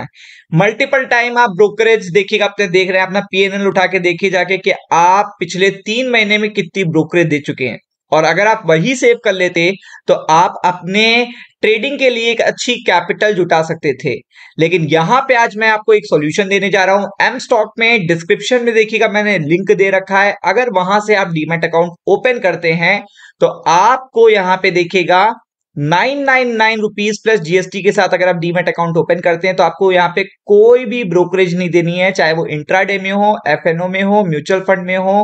होता है multiple time आप ब्रोकरेज देखिएगा आपने देख रहे हैं अपना पीएनएल उठा के देखिए जाके कि आप पिछले तीन महीने में कितनी ब्रोकरेज दे चुके हैं और अगर आप वही सेव कर लेते तो आप अपने ट्रेडिंग के लिए एक अच्छी कैपिटल जुटा सकते थे लेकिन यहां पे आज मैं आपको एक सॉल्यूशन देने जा रहा हूं एम स्टॉक में डिस्क्रिप्शन में देखिएगा मैंने लिंक दे रखा है अगर वहां से आप डीमेट अकाउंट ओपन करते हैं तो आपको यहां पे देखिएगा nine nine nine rupees plus GST के साथ अगर आप डीमेट अकाउंट ओपन करते हैं तो आपको यहाँ पे कोई भी ब्रोकरेज नहीं देनी है चाहे वो इंट्राडे में हो एफएनओ में हो म्यूचुअल फंड में हो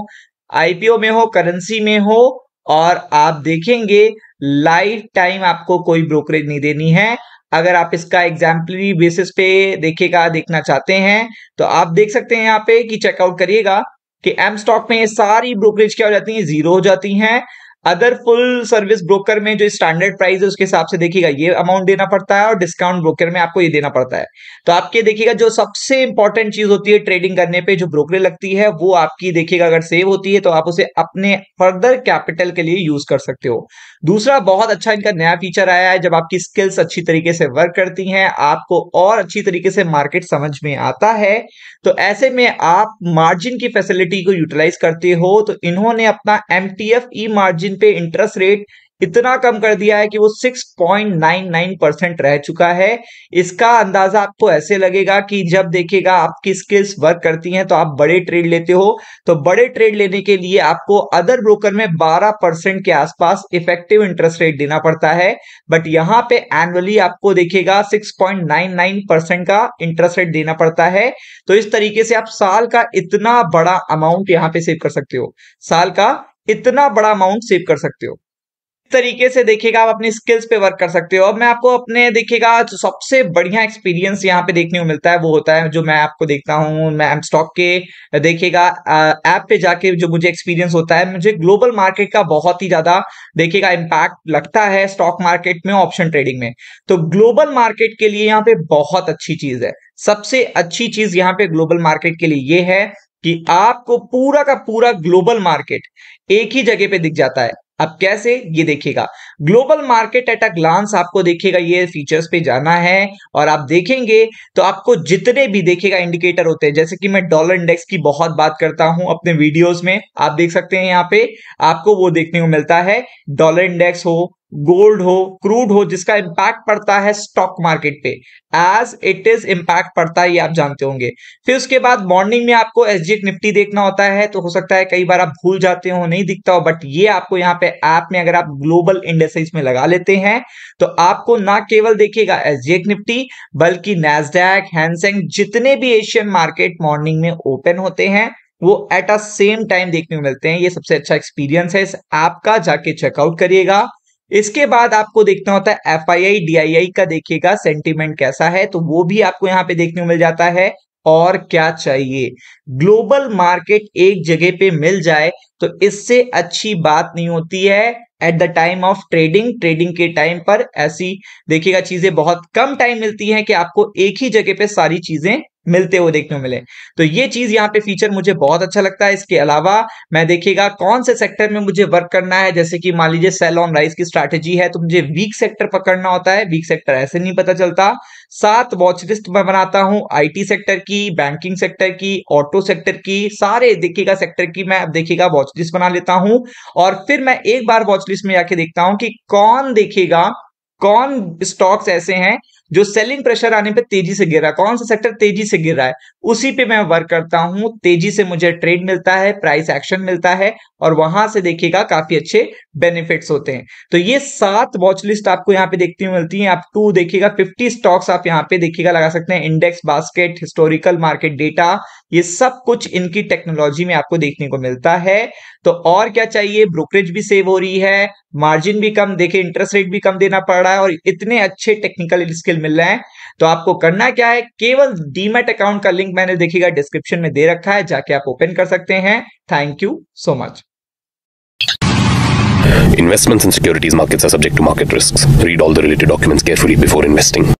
आईपीओ में हो करेंसी में हो और आप देखेंगे लाइफ टाइम आपको कोई ब्रोकरेज नहीं देनी है अगर आप इसका एग्जाम्पलरी बेसिस पे देखेगा देखना चाहते हैं तो आप देख सकते हैं यहाँ पे कि चेकआउट करिएगा कि एम स्टॉक में ये सारी ब्रोकरेज क्या हो जाती है जीरो हो जाती हैं अदर फुल सर्विस ब्रोकर में जो स्टैंडर्ड प्राइस है उसके हिसाब से देखिएगा ये अमाउंट देना पड़ता है और डिस्काउंट ब्रोकर में आपको ये देना पड़ता है तो आपके देखिएगा जो सबसे इंपॉर्टेंट चीज होती है ट्रेडिंग करने पे जो ब्रोकरेज लगती है वो आपकी देखिएगा अगर सेव होती है तो आप उसे अपने फर्दर कैपिटल के लिए यूज कर सकते हो दूसरा बहुत अच्छा इनका नया फीचर आया है जब आपकी स्किल्स अच्छी तरीके से वर्क करती है आपको और अच्छी तरीके से मार्केट समझ में आता है तो ऐसे में आप मार्जिन की फैसिलिटी को यूटिलाइज करते हो तो इन्होंने अपना एम टी ई मार्जिन पे इंटरेस्ट रेट इतना कम कर दिया है कि वो 6.99 परसेंट रह चुका है इसका अंदाजा आपको ऐसे लगेगा कि जब देखेगा आपकी स्किल्स वर्क करती हैं तो आप बड़े ट्रेड लेते हो तो बड़े ट्रेड लेने के लिए आपको अदर ब्रोकर में 12 परसेंट के आसपास इफेक्टिव इंटरेस्ट रेट देना पड़ता है बट यहां पे एनुअली आपको देखेगा 6.99 परसेंट का इंटरेस्ट रेट देना पड़ता है तो इस तरीके से आप साल का इतना बड़ा अमाउंट यहां पर सेव कर सकते हो साल का इतना बड़ा अमाउंट सेव कर सकते हो तरीके से देखिएगा आप अपनी स्किल्स पे वर्क कर सकते हो अब मैं आपको अपने देखिएगा सबसे बढ़िया एक्सपीरियंस यहाँ पे देखने को मिलता है वो होता है जो मैं आपको देखता हूँ मैं एम स्टॉक के देखिएगा ऐप पे जाके जो मुझे एक्सपीरियंस होता है मुझे ग्लोबल मार्केट का बहुत ही ज्यादा देखिएगा इम्पैक्ट लगता है स्टॉक मार्केट में ऑप्शन ट्रेडिंग में तो ग्लोबल मार्केट के लिए यहाँ पे बहुत अच्छी चीज है सबसे अच्छी चीज यहाँ पे ग्लोबल मार्केट के लिए ये है कि आपको पूरा का पूरा ग्लोबल मार्केट एक ही जगह पे दिख जाता है अब कैसे ये देखिएगा global market at a glance आपको देखिएगा ये फीचर्स पे जाना है और आप देखेंगे तो आपको जितने भी देखिएगा इंडिकेटर होते हैं जैसे कि मैं डॉलर इंडेक्स की बहुत बात करता हूं अपने वीडियोस में आप देख सकते हैं यहाँ पे आपको वो देखने को मिलता है डॉलर इंडेक्स हो गोल्ड हो क्रूड हो जिसका इम्पैक्ट पड़ता है स्टॉक मार्केट पे एज इट इज इम्पैक्ट पड़ता है ये आप जानते होंगे फिर उसके बाद मॉर्निंग में आपको एस निफ्टी देखना होता है तो हो सकता है कई बार आप भूल जाते हो नहीं दिखता हो बट ये आपको यहाँ पे ऐप में अगर आप ग्लोबल इंडस्ट्रीज में लगा लेते हैं तो आपको ना केवल देखिएगा एस निफ्टी बल्कि नेसडैक हैंसेंग जितने भी एशियन मार्केट मॉर्निंग में ओपन होते हैं वो एट अ सेम टाइम देखने को मिलते हैं ये सबसे अच्छा एक्सपीरियंस है इस ऐप का जाके चेकआउट करिएगा इसके बाद आपको देखना होता है F I I D I आई का देखिएगा सेंटिमेंट कैसा है तो वो भी आपको यहाँ पे देखने को मिल जाता है और क्या चाहिए ग्लोबल मार्केट एक जगह पे मिल जाए तो इससे अच्छी बात नहीं होती है at the time of trading trading के टाइम पर ऐसी देखिएगा चीजें बहुत कम टाइम मिलती है कि आपको एक ही जगह पे सारी चीजें मिलते हुए देखने को मिले तो ये चीज यहाँ पे फीचर मुझे बहुत अच्छा लगता है इसके अलावा मैं देखिएगा कौन से सेक्टर में मुझे वर्क करना है जैसे कि मान लीजिए सेल ऑन राइस की स्ट्रैटेजी है तो मुझे वीक सेक्टर पकड़ना होता है वीक सेक्टर ऐसे नहीं पता चलता सात वॉच लिस्ट मैं बनाता हूँ आईटी सेक्टर की बैंकिंग सेक्टर की ऑटो सेक्टर की सारे देखिएगा सेक्टर की मैं अब देखिएगा वॉच लिस्ट बना लेता हूँ और फिर मैं एक बार वॉच लिस्ट में जाके देखता हूँ कि कौन देखेगा कौन स्टॉक्स ऐसे हैं जो सेलिंग प्रेशर आने पे तेजी से गिर रहा है कौन सा सेक्टर तेजी से गिर रहा है उसी पे मैं वर्क करता हूं तेजी से मुझे ट्रेड मिलता है प्राइस एक्शन मिलता है और वहां से देखिएगा काफी अच्छे बेनिफिट्स होते हैं तो ये सात वॉचलिस्ट आपको यहाँ पे देखती हुई मिलती है आप टू देखिएगा फिफ्टी स्टॉक्स आप यहाँ पे देखिएगा लगा सकते हैं index basket historical market data ये सब कुछ इनकी टेक्नोलॉजी में आपको देखने को मिलता है तो और क्या चाहिए ब्रोकरेज भी सेव हो रही है मार्जिन भी कम देखिए इंटरेस्ट रेट भी कम देना पड़ रहा है और इतने अच्छे टेक्निकल स्किल मिल रहे हैं तो आपको करना क्या है केवल डीमेट अकाउंट का लिंक मैंने देखिएगा डिस्क्रिप्शन में दे रखा है जाके आप ओपन कर सकते हैं thank you so much Investments in securities markets are subject to market risks. Read all the related documents carefully before investing.